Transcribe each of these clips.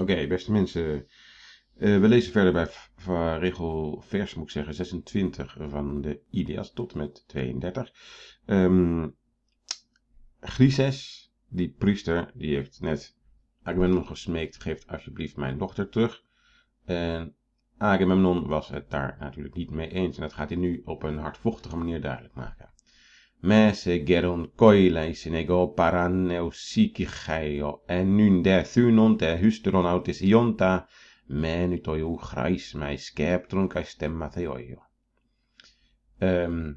Oké, beste mensen. Eh, we lezen verder bij regel vers, moet ik zeggen, 26 van de Ideas tot met 32. Um, ehm, Grises, die priester, die heeft net Agamemnon gesmeekt, geeft alsjeblieft mijn dochter terug. En Agamemnon was het daar natuurlijk niet mee eens. En dat gaat hij nu op een hardvochtige manier duidelijk maken. Mäsegeron koileis nego paraneusikichaio, en nun der thunon ter hysteron autis ionta, men ut oi graismai skeptron kai stemmatheoio. Um, ehm,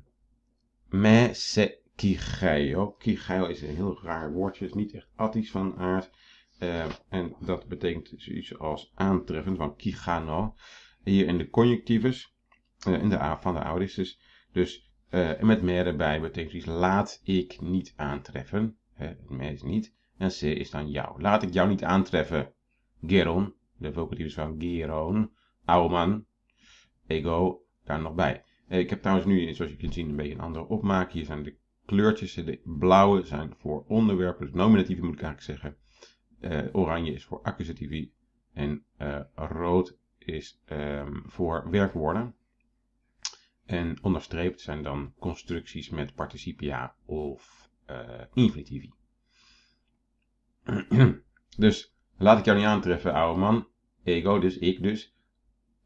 Mäsekichaio, kichaio is een heel raar woordje, is niet echt attisch van aard. Ehm, en dat betekent zoiets dus als aantreffen van kigano. Hier in de conjunctivus, eh, in de A van de audis Dus eh, en met meer erbij betekent dus laat ik niet aantreffen. Hè, meer is niet. En C is dan jou. Laat ik jou niet aantreffen. Geron. De vocatief van Geron. Oude Ego. Daar nog bij. Eh, ik heb trouwens nu, zoals je kunt zien, een beetje een andere opmaak. Hier zijn de kleurtjes. De blauwe zijn voor onderwerpen. Dus nominatieven moet ik eigenlijk zeggen. Eh, oranje is voor accusatief En rood is ehm, voor werkwoorden. En onderstreept zijn dan constructies met participia of uh, infinitivi. dus laat ik jou niet aantreffen, oude man. Ego, dus ik dus.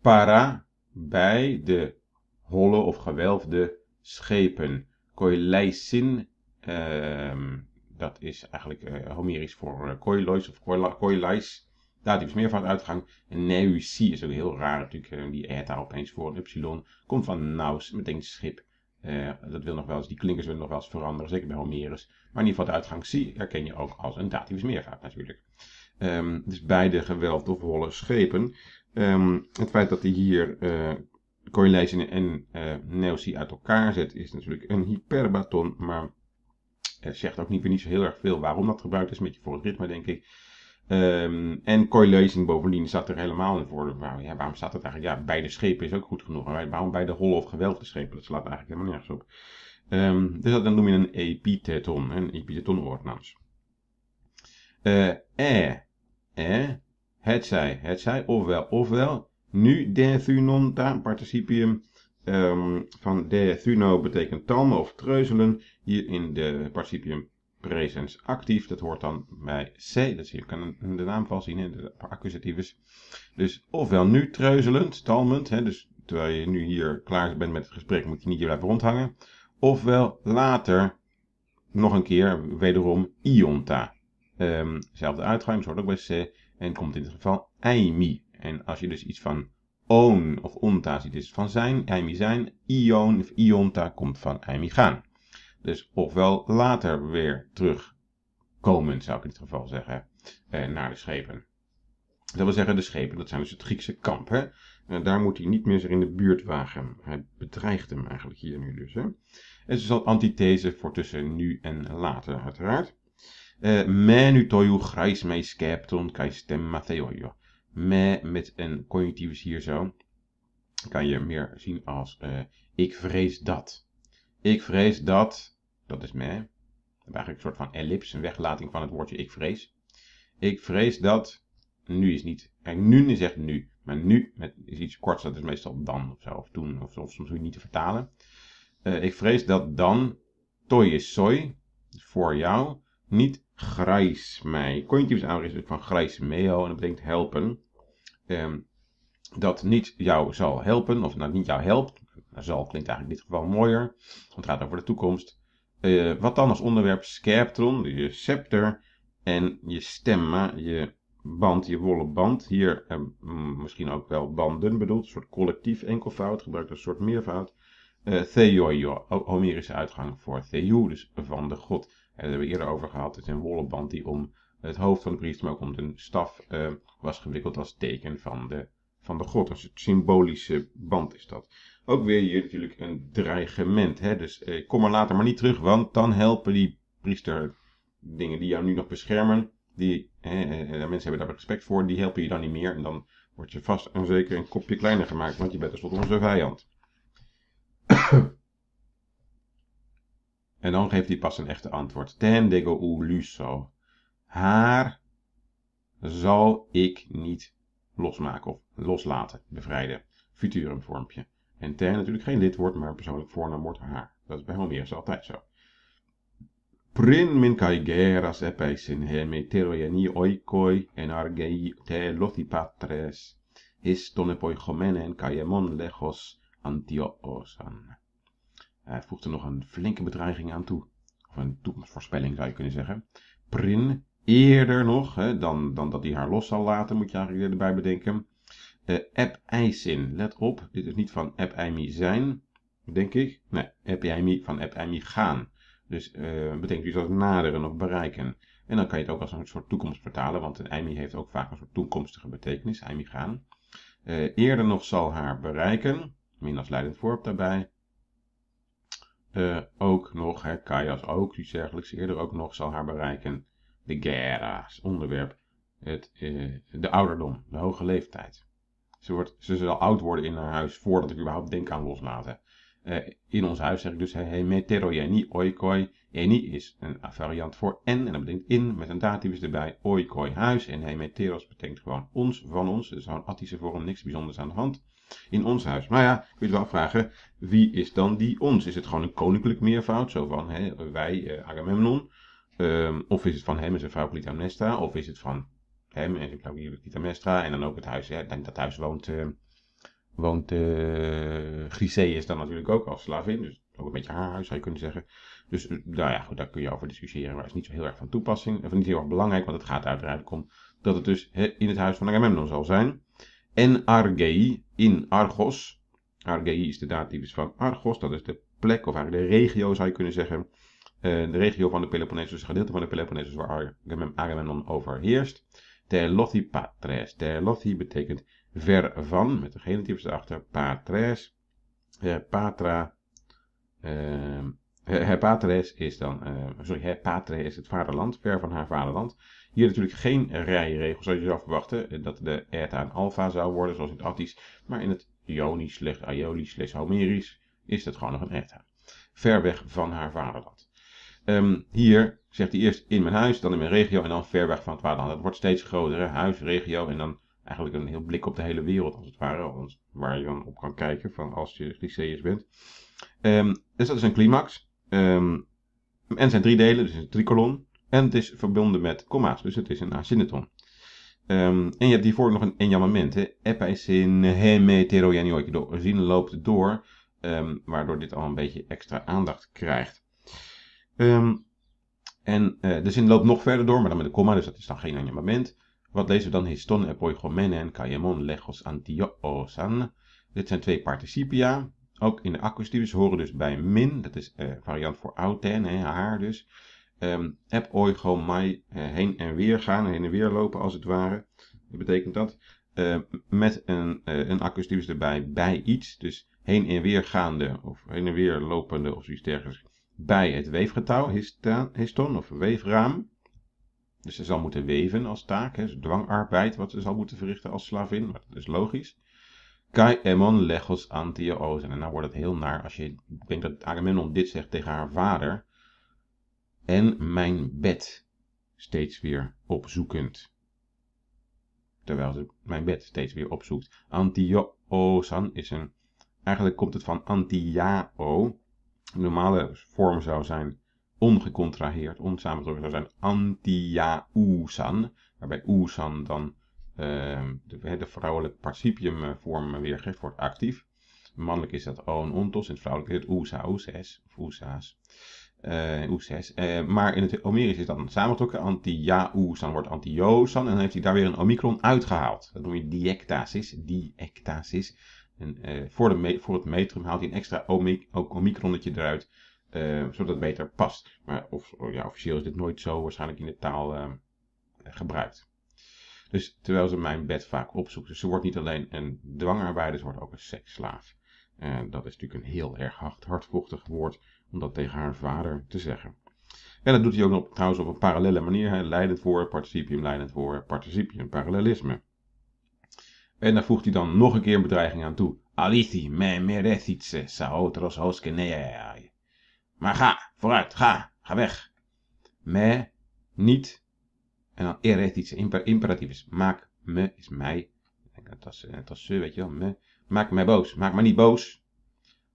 Para bij de holle of gewelfde schepen. Koileisin, uh, ehm, dat is eigenlijk eh, Homerisch voor eh, koilois of koilais. Daar is dus meer van uitgang. En C is ook heel raar natuurlijk. Eh, die eta daar opeens voor een epsilon. Komt van Naus, meteen schip. Eh, dat wil nog wel eens, die klinkers willen nog wel eens veranderen, zeker bij Homerus. Maar in ieder geval de uitgang C herken je ook als een datief meervoud natuurlijk. Ehm, dus beide geweld schepen. Ehm, het feit dat hij hier uh, en uh, uit elkaar zet, is natuurlijk een hyperbaton. Maar het zegt ook niet, weer niet zo heel erg veel waarom dat gebruikt is. met beetje voor het ritme, denk ik. Ehm, en coilacing bovendien staat er helemaal in voor. Waarom, ja, waarom staat dat eigenlijk? Ja, bij de schepen is ook goed genoeg. Maar waarom bij de holle of gewelfde schepen? Dat slaat eigenlijk helemaal nergens op. Ehm, dus dat dan noem je een epitheton, een epitheton-ordnans. eh, uh, het zij, het zij, ofwel, ofwel, nu de thunon, participium ehm, van de thuno betekent talmen of treuzelen. Hier in de participium Recens actief. Dat hoort dan bij C. Dus je kan de naam zien in de accusativus. Dus ofwel nu treuzelend, talmend. Hè, dus terwijl je nu hier klaar bent met het gesprek, moet je niet hier blijven rondhangen. Ofwel later, nog een keer, wederom ionta. Um, zelfde uitgang, hoort ook bij C. En komt in dit geval eimi. En als je dus iets van own of onta ziet, is het van zijn, eimi zijn. Ion of ionta komt van eimi gaan. Dus ofwel later weer terugkomend, zou ik in dit geval zeggen, eh, naar de schepen. Dat wil zeggen, de schepen, dat zijn dus het Griekse kamp. Hè? En daar moet hij niet meer in de buurt wagen. Hij bedreigt hem eigenlijk hier nu dus. Hè? En ze is al antithese voor tussen nu en later, uiteraard. Eh, Me nu toju grijs mei skepton kai stem matheoio. Me met een is hier zo. Kan je meer zien als eh, ik vrees dat. Ik vrees dat dat is me. Dat eigenlijk een soort van ellips, een weglating van het woordje ik vrees. Ik vrees dat, nu is niet, kijk nu is echt nu. Maar nu met, is iets korts, dat is meestal dan of zo, of toen, of, of soms niet te vertalen. Eh, ik vrees dat dan Toi is soi. voor jou, niet grijs mij. Conjunctief is van grijs meo en dat betekent helpen. Ehm, dat niet jou zal helpen, of dat niet jou helpt. Zal klinkt eigenlijk in dit geval mooier, want het gaat over de toekomst. Eh, wat dan als onderwerp? Sceptron, je scepter en je stemma, je band, je wollen band. Hier eh, mm, misschien ook wel banden bedoeld, een soort collectief enkelvoud, gebruikt een soort meervoud. Uh, Theoio, Homerische uitgang voor theu, dus van de god. daar hebben we eerder over gehad. Het is een wollen band die om het hoofd van de priester, maar ook om de staf was gewikkeld als teken van de van de god. Een soort symbolische band is dat. Ook weer hier natuurlijk een dreigement. Hè? Dus eh, kom maar later maar niet terug, want dan helpen die priester dingen die jou nu nog beschermen. Die, mensen hebben daar respect voor, die helpen je dan niet meer. En dan word je vast en zeker een kopje kleiner gemaakt, want je bent tenslotte onze vijand. en dan geeft hij pas een echte antwoord. Ten dego u luso. Haar zal ik niet losmaken of loslaten, bevrijden. Futurum vormpje. En ter natuurlijk geen lid wordt, maar een persoonlijk voornaam wordt haar. Dat is bij Homerus altijd zo. Prin min kai geras in heme oikoi en argei te lothipatres patres his tonepoi gomenen kaiemon lejos antioosan. Hij voegt er nog een flinke bedreiging aan toe. Of een toekomstvoorspelling zou je kunnen zeggen. Prin eerder nog hè, dan, dan dat hij haar los zal laten, moet je eigenlijk erbij bedenken. Uh, eh, app let op, dit is niet van app zijn, denk ik. Nee, app van app gaan. Dus uh, eh, betekent dus als naderen of bereiken. En dan kan je het ook als een soort toekomst vertalen, want een eimi heeft ook vaak een soort toekomstige betekenis, eimi gaan. Eh, eerder nog zal haar bereiken, min als leidend voorop daarbij. ook nog, hè, Kajas ook, die dergelijks, eerder ook nog zal haar bereiken de gera's onderwerp het, eh, de ouderdom, de hoge leeftijd. Ze, wordt, ze zal oud worden in haar huis voordat ik überhaupt denk aan loslaten. Eh, in ons huis zeg ik dus hemeterogenie oikoi. Eni is een variant voor en, en dat betekent in, met een is erbij, oikoi huis. En hemeteros betekent gewoon ons, van ons. is zo'n attische vorm, niks bijzonders aan de hand. In ons huis. Maar ja, kun je wel afvragen, wie is dan die ons? Is het gewoon een koninklijk meervoud? Zo van, hè, wij, eh, Agamemnon. Ehm, of is het van hem en zijn vrouw Clytemnestra, of is het van hem en zijn vrouw En dan ook het huis, ja, dat huis woont, uh, woont uh, eh, Griseus dan natuurlijk ook als slavin. Dus ook een beetje haar huis zou je kunnen zeggen. Dus eh, nou ja, goed, daar kun je over discussiëren, maar het is niet zo heel erg van toepassing. Of niet heel erg belangrijk, want het gaat uiteraard om dat het dus in het huis van Agamemnon zal zijn. En Argei in Argos. Argei is de is van Argos, dat is de plek of eigenlijk de regio zou je kunnen zeggen eh, de regio van de Peloponnesus, het gedeelte van de Peloponnesus waar Agamemnon overheerst. Terlothi patres. Terlothi betekent ver van, met de genitief erachter, patres. Eh, patra. Eh, her patres is dan, eh, sorry, patre is het vaderland, ver van haar vaderland. Hier natuurlijk geen rijregel, zoals je zou verwachten, eh, dat de eta een alfa zou worden, zoals in het Attisch. Maar in het Ionisch, slechts Aiolisch, Homerisch, is dat gewoon nog een eta. Ver weg van haar vaderland. Ehm, hier zegt hij eerst in mijn huis, dan in mijn regio en dan ver weg van het waterland. Dat wordt steeds groter, huis, regio en dan eigenlijk een heel blik op de hele wereld als het ware. Waar je dan op kan kijken van als je Lyceus bent. Ehm, dus dat is een climax. Um, en zijn drie delen, dus een tricolon. En het is verbonden met komma's, dus het is een asyndeton. en je hebt hiervoor nog een enjammement. Episin hemeterogenioikido. Zin loopt door, waardoor dit al een beetje extra aandacht krijgt. Um, en eh, de zin loopt nog verder door, maar dan met een komma, dus dat is dan geen anjamament. Wat lezen we dan? Histon, epoigomene en kaiemon legos antioosan. Dit zijn twee participia. Ook in de accusativus horen dus bij min, dat is eh, variant voor auten haar dus. Um, heen en weer gaan, heen en weer lopen als het ware. Wat betekent dat. Ehm, met een, uh, een accusativus erbij, bij iets. Dus heen en weer gaande, of heen en weer lopende, of zoiets dergelijks bij het weefgetouw, histon of weefraam. Dus ze zal moeten weven als taak, hè, dus dwangarbeid wat ze zal moeten verrichten als slavin, maar dat is logisch. Kai emon legos antiozen. En dan nou wordt het heel naar als je, ik denk dat Agamemnon dit zegt tegen haar vader. En mijn bed steeds weer opzoekend. Terwijl ze mijn bed steeds weer opzoekt. Antioosan is een, eigenlijk komt het van antiao, normale vorm zou zijn ongecontraheerd, onsamen zou zijn antia-oesan, waarbij oesan dan uh, de, de vrouwelijke participiumvorm eh, weergeeft, wordt actief. Mannelijk is dat o ontos, in het vrouwelijk is het oesa, oeses of oesa's. maar in het Homerisch is dat dan samengetrokken. anti oesan wordt anti En dan heeft hij daar weer een omikron uitgehaald. Dat noem je diectasis. Diectasis. En eh, voor, de voor het metrum haalt hij een extra omic eruit, eh, zodat het beter past. Maar of, oh officieel is dit nooit zo waarschijnlijk in de taal ehm, gebruikt. Dus terwijl ze mijn bed vaak opzoekt. Dus ze wordt niet alleen een dwangarbeider, ze wordt ook een seksslaaf. En eh, dat is natuurlijk een heel erg hardvochtig woord om dat tegen haar vader te zeggen. En dat doet hij ook nog trouwens op een parallele manier. Hij leidend voor, participium, leidend voor, participium, parallelisme. En daar voegt hij dan nog een keer een bedreiging aan toe. Alithi me merecice saotros hoskeneai. Maar ga, vooruit, ga, ga weg. Me, niet. En dan eretice, imperatief is maak me, is mij. Dat is, dat is ze, weet je wel. Me. Maak mij boos, maak mij niet boos.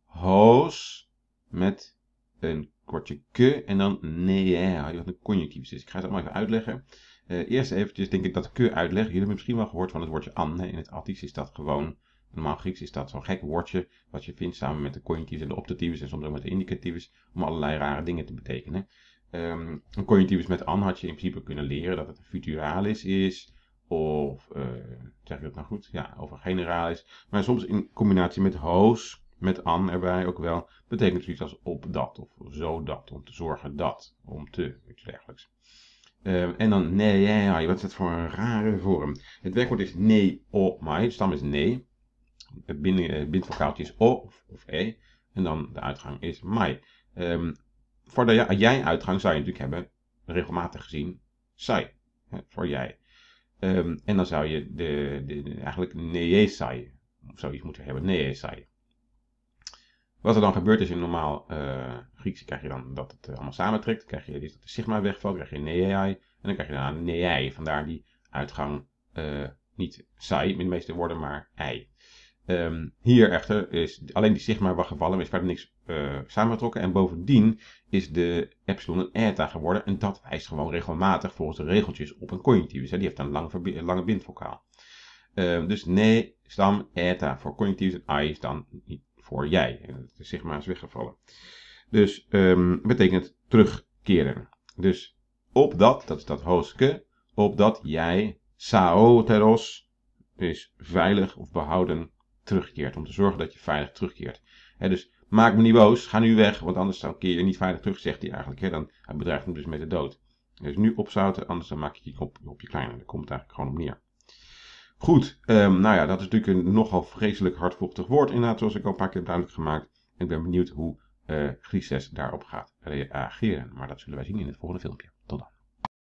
Hoos, met een kortje ke en dan nee, wat een conjunctief is. Ik ga het allemaal even uitleggen. Eh, eerst eventjes denk ik dat ik keur uitleg. Jullie hebben misschien wel gehoord van het woordje an. In het Attisch is dat gewoon, normaal Grieks is dat zo'n gek woordje. Wat je vindt samen met de conjunctives en de optatives en soms ook met de indicatives. Om allerlei rare dingen te betekenen. Ehm, een conjunctives met an had je in principe kunnen leren dat het een futuralis is. Of, eh, zeg ik dat nou goed? Ja, of een generalis. Maar soms in combinatie met hoos, met an erbij ook wel. Betekent zoiets als op dat of zo dat. Om te zorgen dat. Om te, iets dergelijks. Ehm, en dan nee, ja, wat is dat voor een rare vorm? Het werkwoord is nee, o, my. De stam is nee. Het eh, bindvokaaltje is o of, e. En dan de uitgang is my. Um, ehm, voor de jij-uitgang zou je natuurlijk hebben, regelmatig gezien, sai. Hè, voor jij. Ehm, en dan zou je de, de, eigenlijk nee, e, sai. Of zoiets moeten hebben, nee, e, sai. Wat er dan gebeurt is in normaal... Eh, Grieks krijg je dan dat het eh, allemaal samentrekt. Dan krijg je dat de sigma wegvalt, krijg je neai. En dan krijg je daarna nei Vandaar die uitgang eh, niet sai met de meeste woorden, maar ei. Ehm, hier echter is alleen die sigma weggevallen, maar is verder niks uh, samengetrokken. En bovendien is de epsilon een eta geworden. En dat wijst gewoon regelmatig volgens de regeltjes op een conjunctief. Die heeft een lang, lange bindvokaal. Ehm, dus nee stam eta voor conjunctief. en i is dan niet voor jij. En de sigma is weggevallen. Dus um, betekent terugkeren. Dus opdat, dat is dat hoofdstukje, opdat jij, saoteros, is veilig of behouden terugkeert. Om te zorgen dat je veilig terugkeert. He, dus maak me niet boos, ga nu weg, want anders dan keer je niet veilig terug, zegt hij eigenlijk. He, dan, hij bedreigt hem dus met de dood. Dus nu opzouten, anders dan maak je je kop op je kleiner. Daar komt het eigenlijk gewoon op neer. Goed, um, nou ja, dat is natuurlijk een nogal vreselijk hardvochtig woord inderdaad, zoals ik al een paar keer duidelijk gemaakt. En ik ben benieuwd hoe Crisis eh, daarop gaat reageren. Maar dat zullen wij zien in het volgende filmpje.